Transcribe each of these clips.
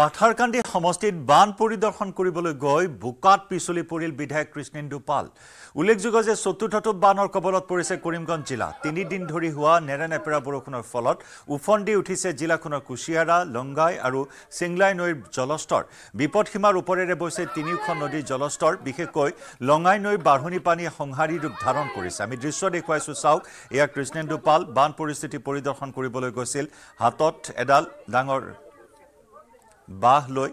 পাথারকান্দি সমষ্টিত বান পরিদর্শন করবল গৈ বোকাত পিছলি পরিল বিধায়ক কৃষ্ণেন্দু পাল উল্লেখযোগ্য যে চতুর্থটো বানর কবলত পরিছে করিমগঞ্জ জেলা দিন ধরে হওয়া নেড়ানেপেড়া বরষুণের ফলত উফন্দি উঠিছে জেলাখনের কুশিয়ারা লংগাই আর সিংলাই নৈর জলস্তর বিপদসীমার উপরে বৈছে তিনখন নদীর জলস্তর বিশেষ লঙ্গাই নৈর বাঢ়নি পানি সংহারী রূপ ধারণ করেছে আমি দৃশ্য দেখাইছো চাওক এয়া কৃষ্ণেন্দু পাল বান পরিস্থিতি পরিদর্শন করবল গেছিল হাতত এডাল ডাঙর বাহ লৈ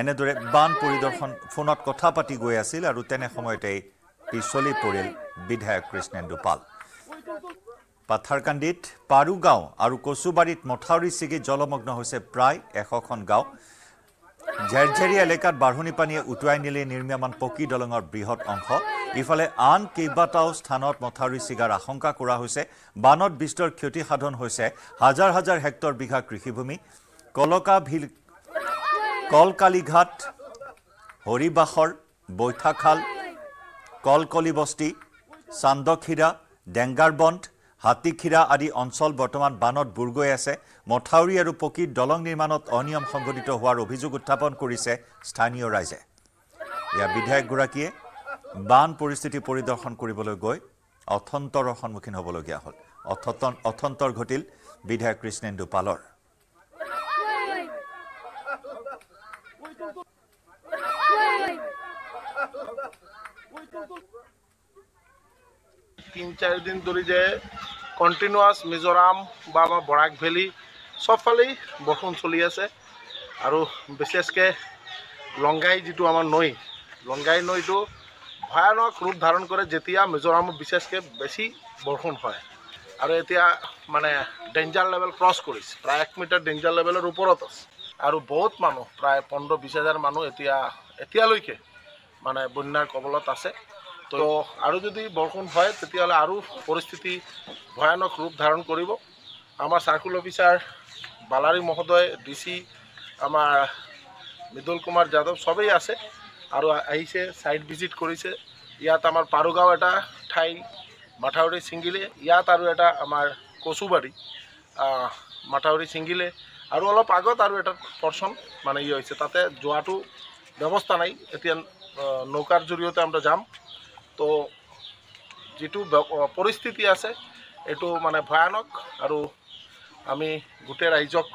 এনেদৰে বান পৰিদৰ্শন ফোনত কথা পাতি গৈ আছিল আৰু তেনে সময়তেই পিছলি পৰিল বিধায়ক কৃষ্ণেন্দু পাল পাথাৰকান্দিত পাৰু গাঁও আৰু কচুবাৰীত মথাউৰি ছিগি জলমগ্ন হৈছে প্ৰায় এশখন গাঁও ঝেৰঝেৰী এলেকাত বাঢ়নি পানীয়ে উটুৱাই নিলে নিৰ্মীয়মান পকী দলঙৰ বৃহৎ অংশ ইফালে আন কেইবাটাও স্থানত মথাউৰি ছিগাৰ আশংকা কৰা হৈছে বানত বিস্তৰ ক্ষতিসাধন হৈছে হাজাৰ হাজাৰ হেক্টৰ বিঘা কৃষিভূমি কলকা ভিল কলকালীঘাট হৰিবাসৰ বৈঠাখাল কলকলি বস্তি চান্দখীৰা বন্ধ হাতীখীৰা আদি অঞ্চল বৰ্তমান বানত বুৰ গৈ আছে মথাউৰি আৰু পকীৰ দলং নিৰ্মাণত অনিয়ম সংঘটিত হোৱাৰ অভিযোগ উত্থাপন কৰিছে স্থানীয় ৰাইজে ইয়াৰ বিধায়কগৰাকীয়ে বান পৰিস্থিতি পৰিদৰ্শন কৰিবলৈ গৈ অথন্তৰৰ সন্মুখীন হ'বলগীয়া হ'ল অথন্তৰ ঘটিল বিধায়ক কৃষ্ণেন্দু পালৰ তিন চারিদিন ধরে যে কন্টিনিউয়াস মিজোরাম বা আমার বরাক ভ্যালি সবফালেই বরষুণ চলি আছে আর বিশেষকে লংগাই যুক্ত আমার নই লংগাই নইট ভয়ানক রূপ ধারণ করে যেতিয়া মিজোরাম বিশেষকে বেশি বরষুণ হয় আর এতিয়া মানে ডেঞ্জার লেভেল ক্রস করেছে প্রায় এক মিটার ডেঞ্জার লেভেলের উপরত আছে আর বহুত মানুষ প্রায় পনেরো বিশ হাজার মানুষ এতিয়া এতিয়ালৈকে মানে বন্যাৰ কবলত আছে তো আৰু যদি বৰষুণ হয় তেতিয়াহ'লে আৰু পৰিস্থিতি ভয়ানক ৰূপ ধাৰণ কৰিব আমাৰ চাৰ্কুল অফিচাৰ বালাৰী মহোদয় ডি চি আমাৰ মৃদুল কুমাৰ যাদৱ চবেই আছে আৰু আহিছে ছাইট ভিজিট কৰিছে ইয়াত আমাৰ পাৰুগাঁও এটা ঠাই মাথাউৰি ছিঙ্গিলে ইয়াত আৰু এটা আমাৰ কচুবাৰী মাথাউৰি ছিঙ্গিলে আৰু অলপ আগত আৰু এটা পৰ্চন মানে ই হৈছে তাতে যোৱাটো ব্যৱস্থা নাই এতিয়া নৌকাৰ জৰিয়তে আমি যাম তো যিটো পৰিস্থিতি আছে এইটো মানে ভয়ানক আৰু আমি গোটেই ৰাইজক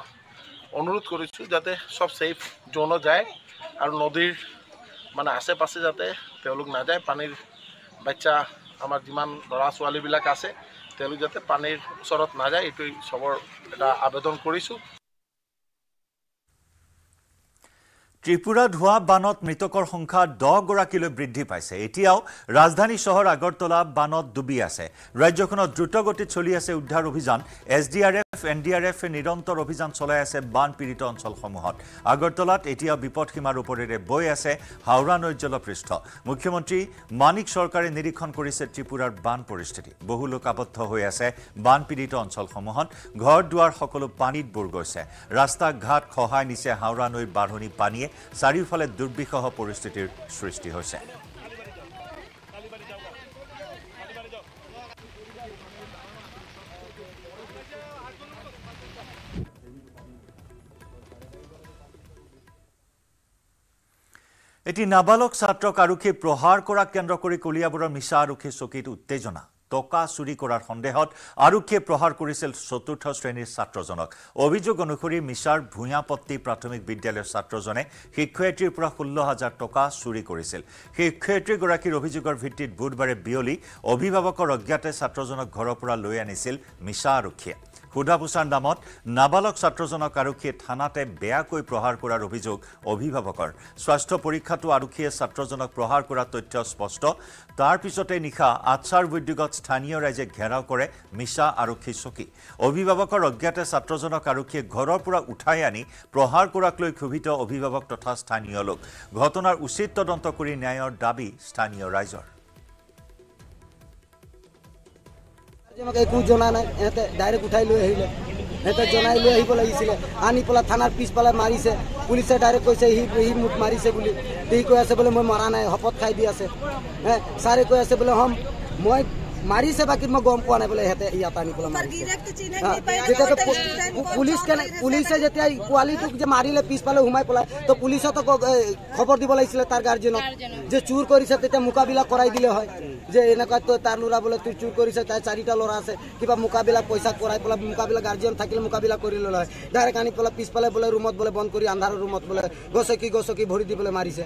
অনুৰোধ কৰেছি যাতে সব সেফ জোন যায় আৰু নদীৰ মানে আছে আশেপাশে যাতে না যায় পানীৰ বাচ্চা আমাৰ যিমান ল'ৰা ছোৱালীবিলাক আছে তেওঁলোক যাতে পানীৰ ওচৰত নাযায় যায় চবৰ এটা আবেদন কৰিছোঁ ত্ৰিপুৰাত হোৱা বানত মৃতকৰ সংখ্যা দহগৰাকীলৈ বৃদ্ধি পাইছে এতিয়াও ৰাজধানী চহৰ আগৰতলা বানত ডুবি আছে ৰাজ্যখনত দ্ৰুতগতিত চলি আছে উদ্ধাৰ অভিযান S D R F N D R এফে নিৰন্তৰ অভিযান চলাই আছে বানপীড়িত অঞ্চলসমূহত আগৰতলাত এতিয়া বিপদ সীমাৰ ওপৰেৰে বৈ আছে হাওৰা নৈৰ জলপৃষ্ঠ মুখ্যমন্ত্ৰী মানিক চৰকাৰে নিৰীক্ষণ কৰিছে ত্ৰিপুৰাৰ বান পৰিস্থিতি বহু লোক আবদ্ধ হৈ আছে বানপীড়িত অঞ্চলসমূহত ঘৰ দুৱাৰ সকলো পানীত বুৰ গৈছে ৰাস্তা ঘাট খহাই নিছে হাওৰা নৈৰ বাঢ়নি পানীয়ে চাৰিওফালে দুৰ্বিষহ পৰিস্থিতিৰ সৃষ্টি হৈছে এটি নাবালক ছাত্ৰক আৰক্ষী প্ৰহাৰ কৰা কেন্দ্ৰ কৰি কলিয়াবৰ মিছা আৰক্ষী চকীত উত্তেজনা টকা চুৰি কৰাৰ সন্দেহত আৰক্ষী প্ৰহাৰ কৰিছিল চতুৰ্থ শ্ৰেণীৰ ছাত্ৰজনক অভিযোগ অনুসৰি মিশাৰ ভূঞাপত্তি বিদ্যালয়ৰ ছাত্ৰজনে শিক্ষয়িত্ৰীৰ পৰা ষোল্ল হাজাৰ টকা চুৰি কৰিছিল শিক্ষয়িত্ৰীগৰাকীৰ অভিযোগৰ ভিত্তিত বুধবাৰে বিয়লি অভিভাৱকৰ অজ্ঞাতে ছাত্ৰজনক ঘৰৰ পৰা লৈ আনিছিল মিছা আৰক্ষীয়ে সোধাপোছাৰ নামত নাবালক ছাত্ৰজনক আৰক্ষীয়ে থানাতে বেয়াকৈ প্ৰহাৰ কৰাৰ অভিযোগ অভিভাৱকৰ স্বাস্থ্য পৰীক্ষাটো আৰক্ষীয়ে ছাত্ৰজনক প্ৰহাৰ কৰাৰ তথ্য স্পষ্ট তাৰ পিছতে নিশা আচাৰ উদ্যোগত স্থানীয় ৰাইজে ঘেৰাও কৰে মিছা আৰক্ষী চকী অভিভাৱকৰ অজ্ঞাতে ছাত্ৰজনক আৰক্ষীয়ে ঘৰৰ পৰা উঠাই আনি প্ৰহাৰ কৰাক লৈ ক্ষোভিত অভিভাৱক তথা স্থানীয় লোক ঘটনাৰ উচিত তদন্ত কৰি ন্যায়ৰ দাবী স্থানীয় ৰাইজৰ আমাক একো জনা নাই ইহঁতে ডাইৰেক্ট উঠাই লৈ আহিলে সিহঁতে জনাই লৈ আহিব লাগিছিলে আনি পেলাই থানাৰ পিছফালে মাৰিছে পুলিচে ডাইৰেক্ট কৈছে সি সি মোক মাৰিছে বুলি সি কৈ আছে বোলে মই মৰা নাই শপত খাই দি আছে হে ছাৰে কৈ আছে বোলে হম মই মাৰিছে বাকী মই গম পোৱা নাই বোলে ইহঁতে ইয়াত আনি পেলাই পুলিচ পুলিচে যেতিয়া পোৱালিটোক যে মাৰিলে পিছফালে সোমাই পেলাই তো পুলিচত খবৰ দিব লাগিছিলে তাৰ গাৰ্জেনক যে চুৰ কৰিছে তেতিয়া মোকাবিলা কৰাই দিলে হয় যে এনেকুৱা তাৰ ল'ৰা বোলে তুই চুৰ কৰিছে তাৰ চাৰিটা ল'ৰা আছে কিবা মোকাবিলা পইচা কৰাই পেলাই মোকাবিলা গাৰ্জেন থাকিলে মোকাবিলা কৰি ল'লে হয় ডাইৰেক্ট আনি পেলাই পিছফালে বোলে ৰুমত বোলে বন্ধ কৰি আন্ধাৰৰ ৰুমত বোলে গছকি গছকি ভৰি দি পেলাই মাৰিছে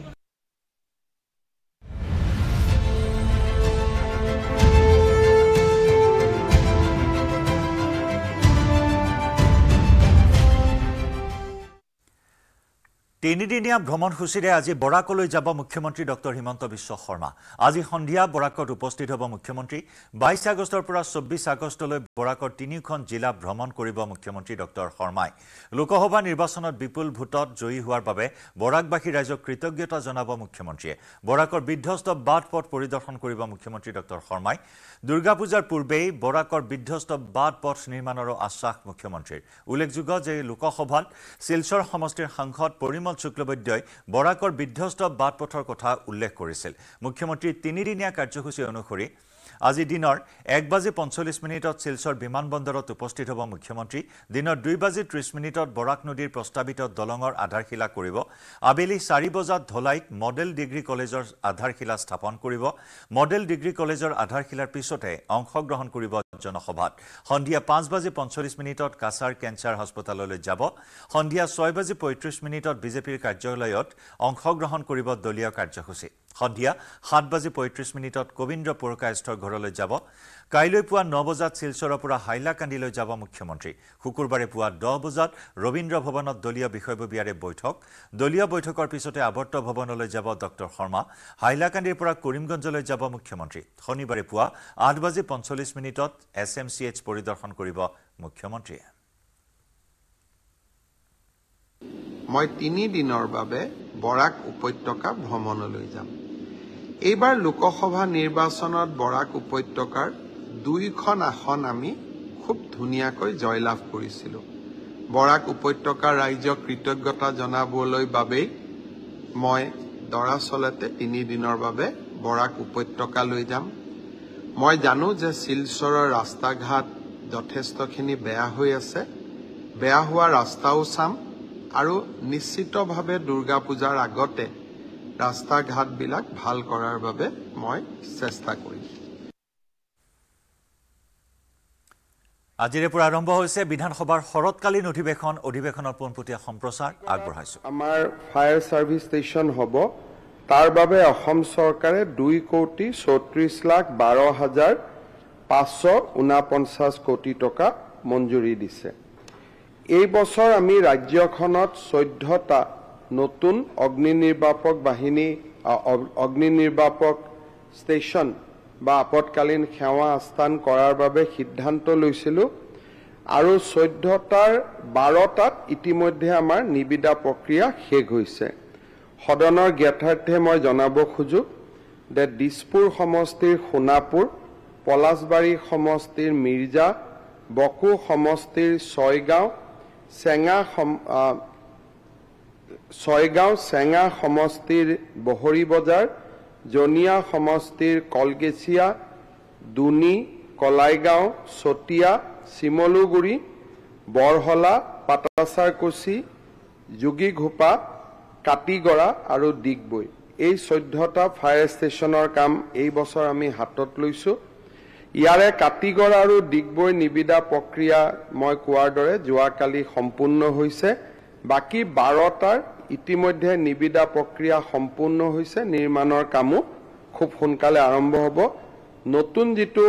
তিনিদিনীয়া ভ্ৰমণসূচীৰে আজি বৰাকলৈ যাব মুখ্যমন্ত্ৰী ডক্টৰ হিমন্ত বিশ্ব শৰ্মা আজি সন্ধিয়া বৰাকত উপস্থিত হ'ব মুখ্যমন্ত্ৰী বাইছ আগষ্টৰ পৰা চৌব্বিছ আগষ্টলৈ বৰাকৰ তিনিওখন জিলা ভ্ৰমণ কৰিব মুখ্যমন্ত্ৰী ডক্টৰ শৰ্মাই লোকসভা নিৰ্বাচনত বিপুল ভোটত জয়ী হোৱাৰ বাবে বৰাকবাসী ৰাইজক কৃতজ্ঞতা জনাব মুখ্যমন্ত্ৰীয়ে বৰাকৰ বিধ্বস্ত বাট পথ পৰিদৰ্শন কৰিব মুখ্যমন্ত্ৰী ডক্টৰ শৰ্মাই দুৰ্গা পূজাৰ পূৰ্বেই বৰাকৰ বিধ্বস্ত বাট পথ নিৰ্মাণৰো আশ্বাস মুখ্যমন্ত্ৰীৰ উল্লেখযোগ্য যে লোকসভাত শিলচৰ সমষ্টিৰ সাংসদ পৰিমল নিৰ্মল শুক্লবৈদ্যই বৰাকৰ বিধ্বস্ত বাট পথৰ কথা উল্লেখ কৰিছিল মুখ্যমন্ত্ৰীৰ তিনিদিনীয়া কাৰ্যসূচী অনুসৰি আজি দিনৰ এক বাজি পঞ্চল্লিছ মিনিটত শিলচৰ বিমান বন্দৰত উপস্থিত হ'ব মুখ্যমন্ত্ৰী দিনৰ দুই বাজি ত্ৰিছ মিনিটত বৰাক নদীৰ প্ৰস্তাৱিত দলঙৰ আধাৰশিলা কৰিব আবেলি চাৰি বজাত ধলাইত মডেল ডিগ্ৰী কলেজৰ আধাৰশিলা স্থাপন কৰিব মডেল ডিগ্ৰী কলেজৰ আধাৰশিলাৰ পিছতে অংশগ্ৰহণ কৰিব জনসভাত সন্ধিয়া পাঁচ বাজি পঞ্চল্লিছ মিনিটত কাছাৰ কেঞ্চাৰ হস্পিতাললৈ যাব সন্ধিয়া ছয় বাজি পঁয়ত্ৰিছ মিনিটত বিজেপিৰ কাৰ্যালয়ত অংশগ্ৰহণ কৰিব দলীয় কাৰ্যসূচী সন্ধিয়া সাত বাজি পঁয়ত্ৰিছ মিনিটত কবিন্দ্ৰ পুৰকায়স্থৰ ঘৰলৈ যাব কাইলৈ পুৱা ন বজাত শিলচৰৰ পৰা হাইলাকান্দিলৈ যাব মুখ্যমন্ত্ৰী শুকুৰবাৰে পুৱা দহ বজাত ৰবীন্দ্ৰ ভৱনত দলীয় বিষয়ববীয়াৰে বৈঠক দলীয় বৈঠকৰ পিছতে আৱৰ্ত ভৱনলৈ যাব ডঃ শৰ্মা হাইলাকান্দিৰ পৰা কৰিমগঞ্জলৈ যাব মুখ্যমন্ত্ৰী শনিবাৰে পুৱা আঠ বাজি পঞ্চল্লিছ মিনিটত এছ এম চি এইচ পৰিদৰ্শন কৰিব মুখ্যমন্ত্ৰীয়ে মই তিনিদিনৰ বাবে বৰাক উপত্যকা ভ্ৰমণলৈ যাম এইবাৰ লোকসভা নিৰ্বাচনত বৰাক উপত্যকাৰ দুইখন আসন আমি খুব ধুনীয়াকৈ জয়লাভ কৰিছিলোঁ বৰাক উপত্যকাৰ ৰাইজক কৃতজ্ঞতা জনাবলৈ বাবেই মই দৰাচলতে তিনিদিনৰ বাবে বৰাক উপত্যকালৈ যাম মই জানো যে শিলচৰৰ ৰাস্তা ঘাট যথেষ্টখিনি বেয়া হৈ আছে বেয়া হোৱা ৰাস্তাও চাম আৰু নিশ্চিতভাৱে দুৰ্গা পূজাৰ আগতে ৰাস্তা ঘাটবিলাক ভাল কৰাৰ বাবে মই চেষ্টা কৰিম আজিৰে পৰা আৰম্ভ হৈছে বিধানসভাৰ শৰৎকালীন অধিৱেশন অধিৱেশনৰ পোনপটীয়া সম্প্ৰচাৰ আগবঢ়াইছো আমাৰ ফায়াৰ ছাৰ্ভিচ ষ্টেচন হ'ব তাৰ বাবে অসম চৰকাৰে দুই কোটি চৌত্ৰিছ লাখ বাৰ হাজাৰ পাঁচশ ঊনপঞ্চাছ কোটি টকা মঞ্জুৰি দিছে এই বছৰ আমি ৰাজ্যখনত চৈধ্যটা নতুন অগ্নি নিৰ্বাপক বাহিনী অগ্নি নিৰ্বাপক ষ্টেচন বা আপতকালীন সেৱা আস্থান কৰাৰ বাবে সিদ্ধান্ত লৈছিলোঁ আৰু চৈধ্যটাৰ বাৰটাত ইতিমধ্যে আমাৰ নিবিদা প্ৰক্ৰিয়া শেষ হৈছে সদনৰ জ্ঞাতাৰ্থে মই জনাব খোজোঁ যে দিছপুৰ সমষ্টিৰ সোণাপুৰ পলাশবাৰী সমষ্টিৰ মিৰ্জা বকু সমষ্টিৰ ছয়গাঁও চেঙা ছয়গাঁও চেঙা সমষ্টিৰ বহৰী বজাৰ জনিয়া সমষ্টিৰ কলকেচিয়া দুনি কলাইগাঁও চতিয়া চিমলুগুৰি বৰহলা পাটাচাৰকুচি যোগীঘোপা কাটিগড়া আৰু ডিগবৈ এই চৈধ্যটা ফায়াৰ ষ্টেচনৰ কাম এই বছৰ আমি হাতত লৈছোঁ ইয়াৰে কাটিগড়া আৰু ডিগবৈ নিবিদা প্ৰক্ৰিয়া মই কোৱাৰ দৰে যোৱাকালি সম্পূৰ্ণ হৈছে বাকী বাৰটাৰ ইতিমধ্যে নিবিদা প্ৰক্ৰিয়া সম্পূৰ্ণ হৈছে নিৰ্মাণৰ কামো খুব সোনকালে আৰম্ভ হ'ব নতুন যিটো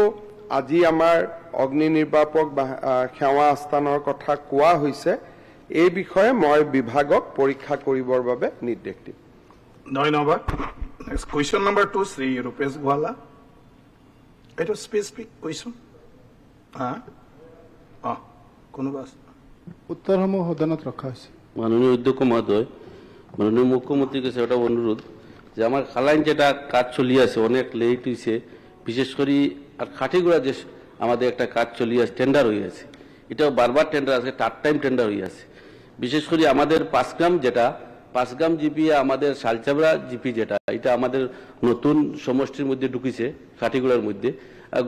আজি আমাৰ অগ্নি নিৰ্বাপক সেৱা আস্থানৰ কথা কোৱা হৈছে এই বিষয়ে মই বিভাগক পৰীক্ষা কৰিবৰ বাবে নিৰ্দেশ দিম উত্তৰসমূহ সদনত ৰখা হৈছে মাননীয় অধ্যক্ষ মহোদয় মাননীয় মুখ্যমন্ত্রীকে সেটা ওটা অনুরোধ যে আমার খালাইন যেটা কাজ চলিয়ে আসে অনেক লেট হয়েছে বিশেষ করে আর খাটিগুড়া যে আমাদের একটা কাজ চলিয়ে টেন্ডার হয়ে আছে এটাও বারবার টেন্ডার আছে টার টাইম টেন্ডার হয়ে বিশেষ করে আমাদের পাঁচগ্রাম যেটা পাঁচগ্রাম জিপি আমাদের শালচাবড়া জিপি যেটা এটা আমাদের নতুন সমষ্টির মধ্যে ঢুকিছে খাটিগুড়ার মধ্যে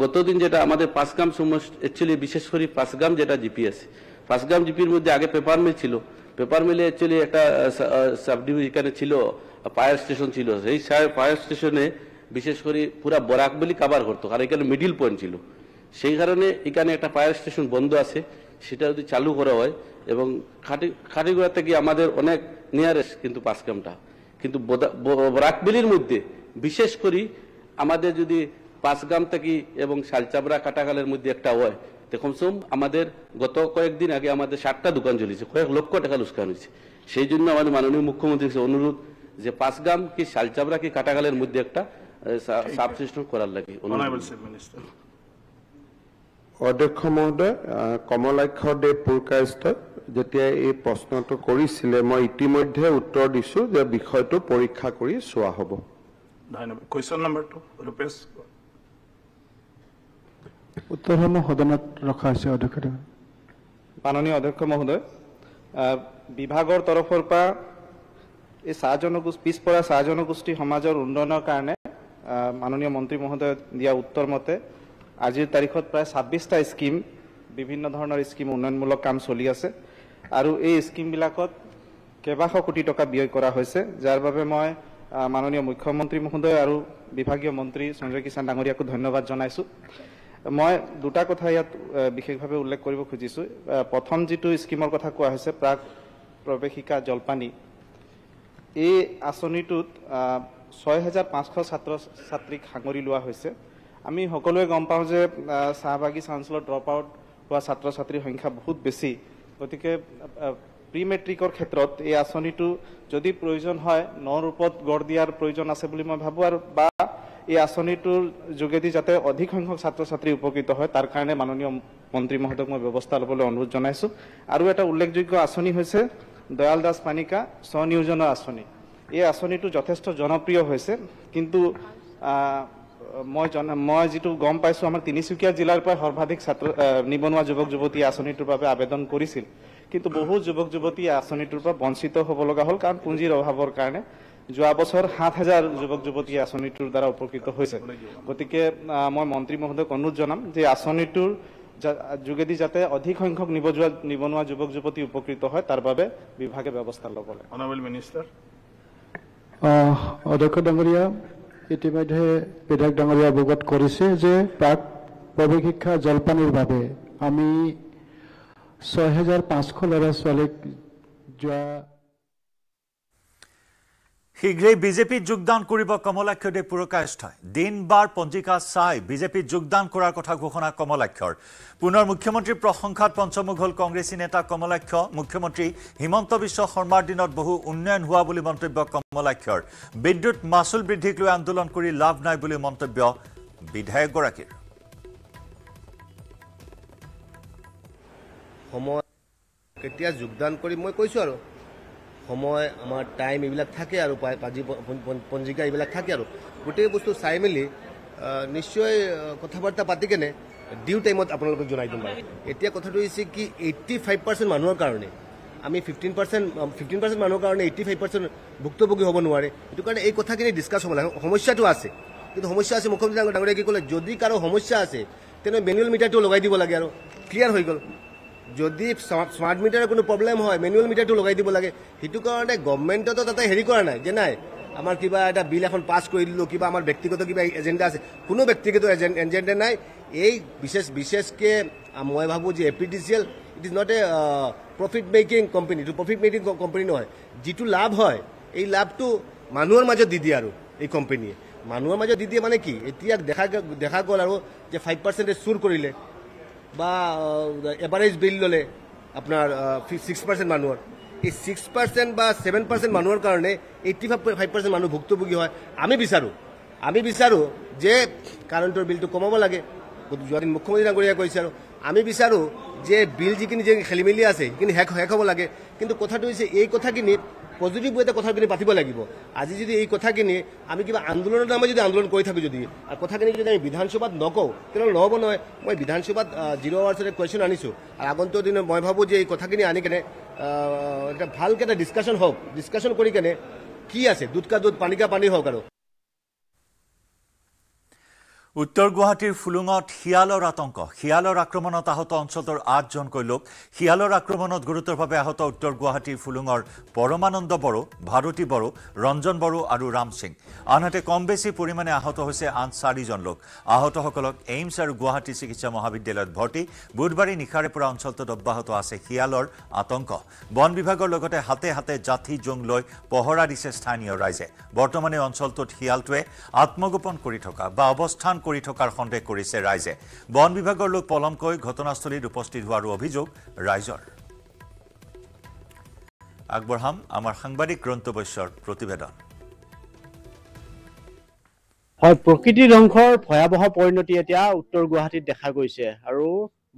গতদিন যেটা আমাদের পাঁচগ্রাম সমষ্টি অ্যাকচুয়ালি বিশেষ করে পাঁচগ্রাম যেটা জিপি আছে পাঁচগ্রাম জিপির মধ্যে আগে পেপার মিল ছিল পেপার মিলে অ্যাকচুয়ালি একটা এখানে ছিল ফায়ার স্টেশন ছিল সেই ফায়ার স্টেশনে বিশেষ করে পুরা বলি কাবার করতো কারণ এখানে মিডিল পয়েন্ট ছিল সেই কারণে এখানে একটা ফায়ার স্টেশন বন্ধ আছে সেটা যদি চালু করা হয় এবং খাটি খাটিগুড়া থেকে আমাদের অনেক নিয়ারেস্ট কিন্তু পাঁচগ্রামটা কিন্তু বরাকবিলির মধ্যে বিশেষ করে আমাদের যদি পাঁচগ্রাম থেকে এবং শালচাবরা কাটাকালের মধ্যে একটা হয় দেখুন কমসম আমাদের গত কয়েকদিন আগে আমাদের সাতটা দোকান চলেছে কয়েক লক্ষ টাকা লুস্কান হয়েছে সেই জন্য আমাদের মাননীয় মুখ্যমন্ত্রী অনুরোধ যে পাঁচগাম কি শালচাবড়া কি কাটাগালের মধ্যে একটা সাবসিস্টেম করার লাগে অধ্যক্ষ মহোদয় কমলাক্ষ দেৱ পুৰকায়স্থ যেতিয়া এই প্ৰশ্নটো কৰিছিলে মই ইতিমধ্যে উত্তৰ দিছো যে বিষয়টো পৰীক্ষা কৰি চোৱা হ'ব ধন্যবাদ কুৱেশ্যন নম্বৰ টু ৰূপেশ উত্তৰসমূহ সদনত ৰখা হৈছে অধ্যক্ষ মাননীয় অধ্যক্ষ মহোদয় বিভাগৰ তৰফৰ পৰা এই চাহ জনগোষ্ঠী পিছপৰা চাহ জনগোষ্ঠী সমাজৰ উন্নয়নৰ কাৰণে মাননীয় মন্ত্ৰী মহোদয়ে দিয়া উত্তৰ মতে আজিৰ তাৰিখত প্ৰায় ছাব্বিছটা স্কীম বিভিন্ন ধৰণৰ স্কীম উন্নয়নমূলক কাম চলি আছে আৰু এই স্কীমবিলাকত কেইবাশ কোটি টকা ব্যয় কৰা হৈছে যাৰ বাবে মই মাননীয় মুখ্যমন্ত্ৰী মহোদয় আৰু বিভাগীয় মন্ত্ৰী সঞ্জয় কিষাণ ডাঙৰীয়াকো ধন্যবাদ জনাইছোঁ মই দুটা কথা ইয়াত বিশেষভাৱে উল্লেখ কৰিব খুজিছোঁ প্ৰথম যিটো স্কীমৰ কথা কোৱা হৈছে প্ৰাক প্ৰৱেশিকা জলপানী এই আঁচনিটোত ছয় হেজাৰ পাঁচশ ছাত্ৰ ছাত্ৰীক সাঙুৰি লোৱা হৈছে আমি সকলোৱে গম পাওঁ যে চাহ বাগিচা অঞ্চলত ড্ৰপ আউট হোৱা ছাত্ৰ ছাত্ৰীৰ সংখ্যা বহুত বেছি গতিকে প্ৰি মেট্ৰিকৰ ক্ষেত্ৰত এই আঁচনিটো যদি প্ৰয়োজন হয় ন ৰূপত গঢ় দিয়াৰ প্ৰয়োজন আছে বুলি মই ভাবোঁ আৰু বা এই আঁচনিটোৰ যোগেদি যাতে অধিক সংখ্যক ছাত্ৰ ছাত্ৰী উপকৃত হয় তাৰ কাৰণে মাননীয় মন্ত্ৰী মহোদয়ক মই ব্যৱস্থা ল'বলৈ অনুৰোধ জনাইছোঁ আৰু এটা উল্লেখযোগ্য আঁচনি হৈছে দয়াল দাস পানিকা স্বনিয়োজনৰ আঁচনি এই আঁচনিটো যথেষ্ট জনপ্ৰিয় হৈছে কিন্তু মই জন মই যিটো গম পাইছোঁ আমাৰ তিনিচুকীয়া জিলাৰ পৰা সৰ্বাধিক ছাত্ৰ নিবনুৱা যুৱক যুৱতী আঁচনিটোৰ বাবে আবেদন কৰিছিল কিন্তু বহু যুৱক যুৱতী আঁচনিটোৰ পৰা বঞ্চিত হ'ব লগা হ'ল কাৰণ পুঁজিৰ অভাৱৰ কাৰণে যোৱা বছৰ সাত হাজাৰ যুৱক যুৱতী আঁচনিটোৰ দ্বাৰা উপকৃত হৈছে গতিকে মই মন্ত্ৰী মহোদয়ক অনুৰোধ জনাম যে আঁচনিটোৰ যোগেদি যাতে অধিক সংখ্যক নিবনুৱা নিবনুৱা যুৱক যুৱতী উপকৃত হয় তাৰ বাবে বিভাগে ব্যৱস্থা ল'বলৈ অধ্যক্ষ ডাঙৰীয়া ইতিমধ্যে বিধায়ক ডাঙৰীয়া অৱগত কৰিছে যে প্ৰাক প্ৰৱেশ শিক্ষা জলপানীৰ বাবে আমি ছয় হেজাৰ পাঁচশ ল'ৰা ছোৱালীক যোৱা শীঘ্ৰে বিজেপিত যোগদান কৰিব কমলাক্ষ দেৱ পুৰকাষ্ঠাই দিন বাৰ পঞ্জিকা চাই বিজেপিত যোগদান কৰাৰ কথা ঘোষণা কমলাক্ষৰ পুনৰ মুখ্যমন্ত্ৰীৰ প্ৰশংসাত পঞ্চমুখ হ'ল কংগ্ৰেছী নেতা কমলাক্ষ মুখ্যমন্ত্ৰী হিমন্ত বিশ্ব শৰ্মাৰ দিনত বহু উন্নয়ন হোৱা বুলি মন্তব্য কমলাক্ষৰ বিদ্যুৎ মাচুল বৃদ্ধিক লৈ আন্দোলন কৰি লাভ নাই বুলি মন্তব্য বিধায়কগৰাকীৰ কেতিয়া যোগদান কৰি মই কৈছোঁ আৰু সময় আমাৰ টাইম এইবিলাক থাকে আৰু পঞ্জিকা এইবিলাক থাকে আৰু গোটেই বস্তু চাই মেলি নিশ্চয় কথা বাৰ্তা পাতি কেনে ডিউ টাইমত আপোনালোকক জনাই দিম বাৰু এতিয়া কথাটো হৈছে কি এইটি ফাইভ পাৰ্চেণ্ট মানুহৰ কাৰণে আমি ফিফটিন পাৰ্চেণ্ট ফিফটিন পাৰ্চেণ্ট মানুহৰ কাৰণে এইটি ফাইভ পাৰ্চেণ্ট ভুক্তভোগী হ'ব নোৱাৰে সেইটো কাৰণে এই কথাখিনি ডিছকাছ হ'ব লাগে সমস্যাটো আছে কিন্তু সমস্যা আছে মুখ্যমন্ত্ৰী ডাঙৰীয়া কি ক'লে যদি কাৰো সমস্যা আছে তেনেহ'লে মেনুৱেল মিটাৰটো লগাই দিব লাগে আৰু ক্লিয়াৰ হৈ গ'ল যদি স্মাৰ্ট মিটাৰৰ কোনো প্ৰব্লেম হয় মেনুৱেল মিটাৰটো লগাই দিব লাগে সেইটো কাৰণে গভৰ্ণমেণ্টতো তাতে হেৰি কৰা নাই যে নাই আমাৰ কিবা এটা বিল এখন পাছ কৰি দিলোঁ কিবা আমাৰ ব্যক্তিগত কিবা এজেণ্ডা আছে কোনো ব্যক্তিগত এজেণ্ডা নাই এই বিশেষ বিশেষকৈ মই ভাবোঁ যে A P T C L it is not a profit making company এইটো প্ৰফিট মেকিং কোম্পেনী নহয় যিটো লাভ হয় এই লাভটো মানুহৰ মাজত দি দিয়ে আৰু এই কোম্পেনীয়ে মানুহৰ মাজত দি দিয়ে মানে কি এতিয়া দেখা দেখা গ'ল আৰু যে ফাইভ পাৰ্চেণ্টেজ চুৰ কৰিলে বা এভাৰেজ বিল ললে আপোনাৰ ছিক্স পাৰ্চেণ্ট মানুহৰ এই ছিক্স পাৰ্চেণ্ট বা ছেভেন পাৰ্চেণ্ট মানুহৰ কাৰণে এইটটি ফাইভ ফাইভ পাৰ্চেণ্ট মানুহ ভুক্তভোগী হয় আমি বিচাৰোঁ আমি বিচাৰোঁ যে কাৰেণ্টৰ বিলটো কমাব লাগে যদি মুখ্যমন্ত্ৰী ডাঙৰিয়া কৈছে আৰ আমি বিচাৰোঁ যে বিল যিখিনি যে মেলি আছে সেইখিনি শেষ শেষ হব লাগে কিন্তু কথাটো হৈছে এই কথাখিনিত পজিটিভ ৱেতে কথাখিনি পাতিব লাগিব আজি যদি এই কথাখিনি আমি কিবা আন্দোলনৰ নামে যদি আন্দোলন কৰি থাকোঁ যদি কথাখিনি যদি আমি বিধানসভাত নকওঁ তেতিয়াহ'লে নহ'ব নহয় মই বিধানসভাত জিৰ' আৱাৰ্ছতে কুৱেশ্যন আনিছোঁ আৰু আগন্তুক দিনত মই ভাবোঁ যে এই কথাখিনি আনি কেনে এটা ভালকৈ এটা ডিছকাশ্যন হওক ডিছকাশ্যন কৰি কেনে কি আছে দুধকা দুধ পানীকা পানী হওক আৰু উত্তর গুহাটির ফুলুঙত শিয়ালর আতঙ্ক শিয়ালর আক্রমণত আহত অঞ্চলের আটজনক লোক শিয়ালর আক্রমণত গুরুতরভাবে আহত উত্তর গুহাটির ফুলুঙর পরমানন্দ বড়ো ভারতী বড়ো রঞ্জন বড়ো আর রাম সিং আনহাতে কম বেশি পরিমাণে আহত হয়েছে আন চারিজন লোক আহত সকলক এইমস আর গুহাটি চিকিৎসা মহাবিদ্যালয়ত ভর্তি বুধবারই নিশারে পর অঞ্চল অব্যাহত আছে শিয়ালর আতঙ্ক বন বিভাগের হাতে হাতে জাথি জং লৈ পহরা দিছে স্থানীয় রাইজে বর্তমানে অঞ্চলত শিয়ালটে আত্মগোপন করে থাকা বা অবস্থান কৰি থকাৰ সন্দেহ কৰিছে ৰাইজে বন বিভাগৰ লোক পলমকৈ ঘটনাস্থলীত উপস্থিত হোৱাৰো অভিযোগ ৰাইজৰ আগবঢ়াম আমাৰ সাংবাদিক গ্ৰন্থবৈশ্যৰ প্ৰতিবেদন হয় প্ৰকৃতি ধ্বংসৰ ভয়াৱহ পৰিণতি এতিয়া উত্তৰ গুৱাহাটীত দেখা গৈছে আৰু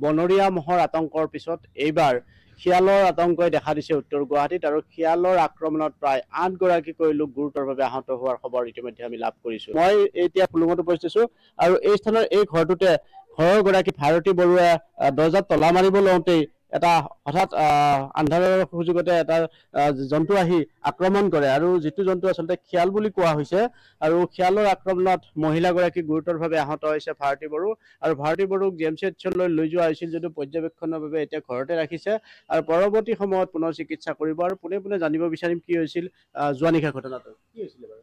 বনৰীয়া মহৰ আতংকৰ পিছত এইবাৰ শিয়ালৰ আতংকই দেখা দিছে উত্তৰ গুৱাহাটীত আৰু শিয়ালৰ আক্ৰমণত প্ৰায় আঠগৰাকীকৈ লোক গুৰুতৰভাৱে আহত হোৱাৰ খবৰ ইতিমধ্যে আমি লাভ কৰিছো মই এতিয়া পুলুঙত উপস্থিত আৰু এই স্থানৰ এই ঘৰটোতে ঘৰৰ গৰাকী ভাৰতী বৰুৱা দৰ্জাত তলা মাৰিব লওঁতেই এটা হঠাৎ আন্ধাৰৰ সুযোগতে এটা জন্তু আহি আক্ৰমণ কৰে আৰু যিটো জন্তু আচলতে খিয়াল বুলি কোৱা হৈছে আৰু খিয়ালৰ আক্ৰমণত মহিলাগৰাকী গুৰুতৰভাৱে আহত হৈছে ভাৰতী বড়ো আৰু ভাৰতী বড়োক জি এম চি লৈ যোৱা হৈছিল যদিও পৰ্যবেক্ষণৰ বাবে এতিয়া ঘৰতে ৰাখিছে আৰু পৰৱৰ্তী সময়ত পুনৰ চিকিৎসা কৰিব আৰু পোনে পোনে জানিব বিচাৰিম কি হৈছিল যোৱা নিশা ঘটনাটো কি হৈছিলে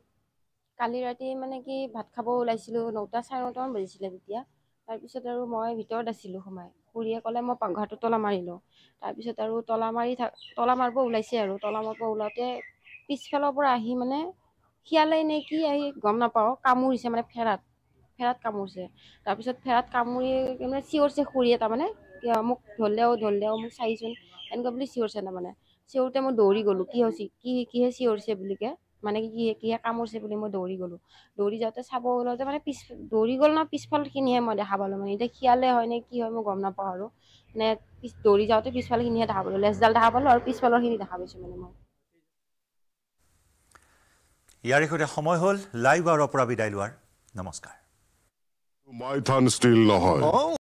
কালি ৰাতি মানে কি ভাত খাব ওলাইছিলোঁ নটা চাৰে নটামান বাজিছিলে তেতিয়া তাৰপিছত আৰু মই ভিতৰত আছিলোঁ সোমাই খুৰীয়ে ক'লে মই পাকঘৰটো তলা মাৰিলোঁ তাৰপিছত আৰু তলা মাৰি থাক তলা মাৰিব ওলাইছে আৰু তলা মাৰিব ওলাওঁতে পিছফালৰ পৰা আহি মানে শিয়ালে নে কি আহি গম নাপাওঁ কামুৰিছে মানে ফেৰাত ফেৰাত কামুৰিছে তাৰপিছত ফেৰাত কামুৰি মানে চিঞৰছে খুৰীয়ে তাৰমানে মোক ধৰিলেও ধৰিলেও মোক চাইচোন এনেকুৱা বুলি চিঞৰছে তাৰমানে চিঞৰোতে মই দৌৰি গ'লোঁ কি হৈছে কি কিহে চিঞৰিছে বুলিকে মানে কি কিহে কিহে কামোৰছে বুলি মই দৌৰি গলো দৌৰি যাওঁতে চাব ওলাওঁতে মানে পিছ দৌৰি গ'ল ন পিছফালখিনিহে মই দেখা পালোঁ মানে এতিয়া শিয়ালে হয়নে কি হয় মই গম নাপাওঁ আৰু মানে পিছ দৌৰি যাওঁতে পিছফালখিনিহে দেখা পালোঁ লেজডাল দেখা পালোঁ আৰু পিছফালৰখিনি দেখা পাইছোঁ মানে মই ইয়াৰ সৈতে সময় হ'ল লাইভ পৰা বিদায় লোৱাৰ নমস্কাৰ